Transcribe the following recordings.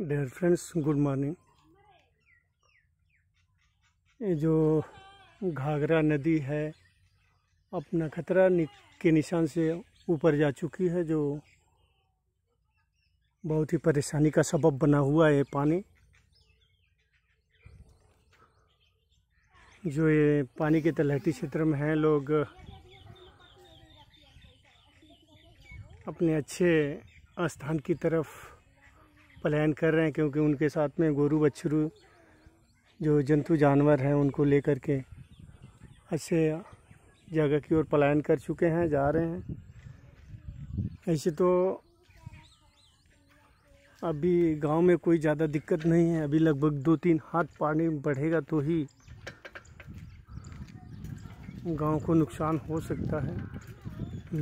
dare friends good morning ये जो घाघरा नदी है अपना खतरा के निशान से ऊपर जा चुकी है जो बहुत ही परेशानी का सबब बना हुआ है पानी जो ये पानी के तलहटी क्षेत्र में हैं लोग अपने अच्छे स्थान की तरफ प्लान कर रहे हैं क्योंकि उनके साथ में गोरू बछरू जो जंतु जानवर हैं उनको लेकर के ऐसे जगह की ओर पलायन कर चुके हैं जा रहे हैं ऐसे तो अभी गांव में कोई ज़्यादा दिक्कत नहीं है अभी लगभग दो तीन हाथ पानी बढ़ेगा तो ही गांव को नुकसान हो सकता है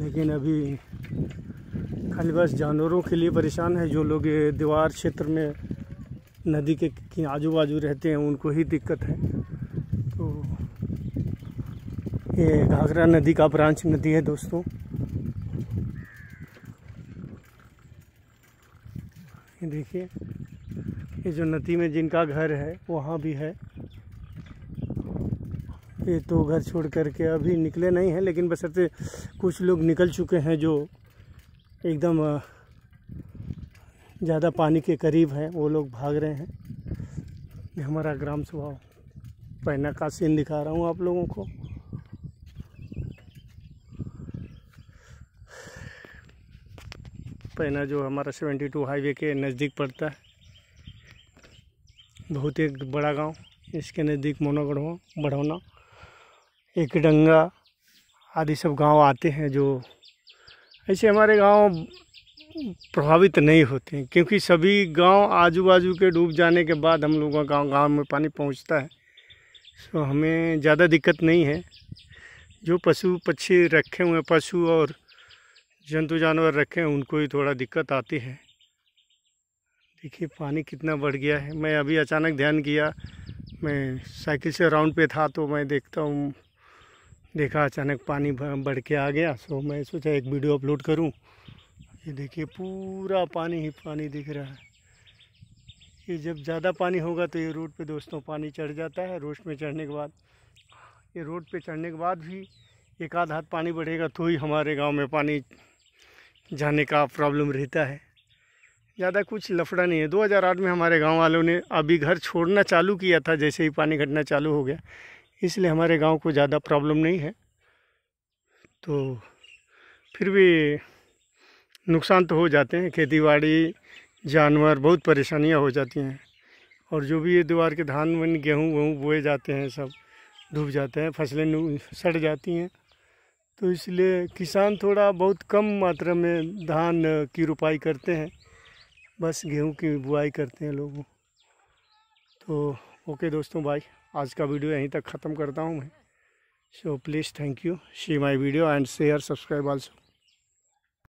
लेकिन अभी खाली बस जानवरों के लिए परेशान है जो लोग दीवार क्षेत्र में नदी के आजू बाजू रहते हैं उनको ही दिक्कत है तो ये घाघरा नदी का ब्रांच नदी है दोस्तों ये देखिए ये जो नदी में जिनका घर है वहाँ भी है ये तो घर छोड़ करके अभी निकले नहीं हैं लेकिन बसरते कुछ लोग निकल चुके हैं जो एकदम ज़्यादा पानी के करीब हैं वो लोग भाग रहे हैं ये हमारा ग्राम सभा पैना का सीन दिखा रहा हूँ आप लोगों को पैना जो हमारा 72 हाईवे के नज़दीक पड़ता है बहुत एक बड़ा गांव इसके नज़दीक मोनोगढ़ बढ़ौना एक डंगा आदि सब गांव आते हैं जो ऐसे हमारे गांव प्रभावित नहीं होते हैं क्योंकि सभी गांव आजू बाजू के डूब जाने के बाद हम लोगों का गांव गांव में पानी पहुंचता है सो हमें ज़्यादा दिक्कत नहीं है जो पशु पक्षी रखे हुए पशु और जंतु जानवर रखे हैं उनको ही थोड़ा दिक्कत आती है देखिए पानी कितना बढ़ गया है मैं अभी अचानक ध्यान किया मैं साइकिल से राउंड पे था तो मैं देखता हूँ देखा अचानक पानी बढ़ के आ गया सो मैं सोचा एक वीडियो अपलोड करूं ये देखिए पूरा पानी ही पानी दिख रहा है ये जब ज़्यादा पानी होगा तो ये रोड पे दोस्तों पानी चढ़ जाता है रोड में चढ़ने के बाद ये रोड पे चढ़ने के बाद भी एक आध हाथ पानी बढ़ेगा तो ही हमारे गांव में पानी जाने का प्रॉब्लम रहता है ज़्यादा कुछ लफड़ा नहीं है 2008 में हमारे गांव वालों ने अभी घर छोड़ना चालू किया था जैसे ही पानी घटना चालू हो गया इसलिए हमारे गांव को ज़्यादा प्रॉब्लम नहीं है तो फिर भी नुकसान तो हो जाते हैं खेतीबाड़ी जानवर बहुत परेशानियां हो जाती हैं और जो भी ये दीवार के धान वन गेहूँ वेहूँ बोए जाते हैं सब डूब जाते हैं फसलें सड़ जाती हैं तो इसलिए किसान थोड़ा बहुत कम मात्रा में धान की रुपाई करते हैं बस गेहूं की बुआई करते हैं लोग तो ओके दोस्तों बाय आज का वीडियो यहीं तक ख़त्म करता हूँ मैं so please thank you she my video and share subscribe also